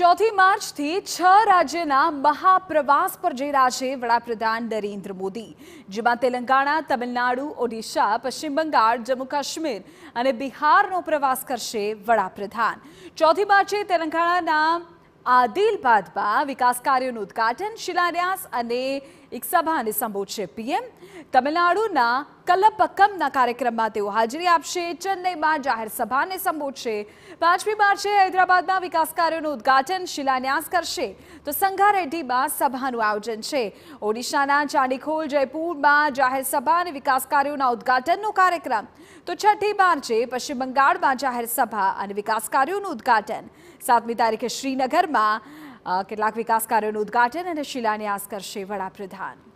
ચોથી માર્ચથી છ રાજ્યના મહાપ્રવાસ પર જઈ રહ્યા છે વડાપ્રધાન નરેન્દ્ર મોદી જેમાં તેલંગાણા તમિલનાડુ ઓડિશા પશ્ચિમ બંગાળ જમ્મુ કાશ્મીર અને બિહારનો પ્રવાસ કરશે વડાપ્રધાન ચોથી માર્ચે તેલંગાણાના આદિલબાદમાં વિકાસ કાર્યોનું ઉદઘાટન શિલાન્યાસ અને એક સભાને સંબોધશે પીએમ તમિલનાડુના કલ્લપક્કમના કાર્યક્રમમાં તેઓ હાજરી આપશે ચેન્નઈમાં જાહેર સભાને સંબોધશે પાંચમી માર્ચે હૈદરાબાદમાં વિકાસ કાર્યોનું ઉદઘાટન શિલાન્યાસ કરશે તો સંઘારેડ્ડીમાં સભાનું આયોજન છે ઓડિશાના ચાંડીખોલ જયપુરમાં જાહેર સભા અને વિકાસ કાર્યોના ઉદઘાટનનો કાર્યક્રમ તો છઠ્ઠી માર્ચે પશ્ચિમ બંગાળમાં જાહેર સભા અને વિકાસ કાર્યોનું ઉદઘાટન સાતમી તારીખે શ્રીનગરમાં કેટલાક વિકાસ કાર્યોનું ઉદઘાટન અને શિલાન્યાસ કરશે વડાપ્રધાન